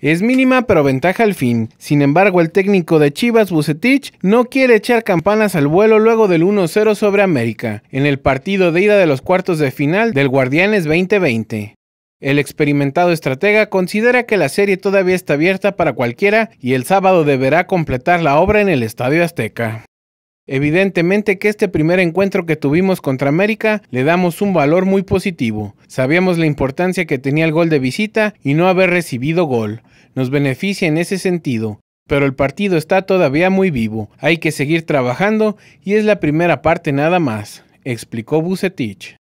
Es mínima pero ventaja al fin. Sin embargo, el técnico de Chivas Bucetich no quiere echar campanas al vuelo luego del 1-0 sobre América, en el partido de ida de los cuartos de final del Guardianes 2020. El experimentado estratega considera que la serie todavía está abierta para cualquiera y el sábado deberá completar la obra en el Estadio Azteca. Evidentemente que este primer encuentro que tuvimos contra América le damos un valor muy positivo. Sabíamos la importancia que tenía el gol de visita y no haber recibido gol. Nos beneficia en ese sentido. Pero el partido está todavía muy vivo, hay que seguir trabajando y es la primera parte nada más, explicó Bucetich.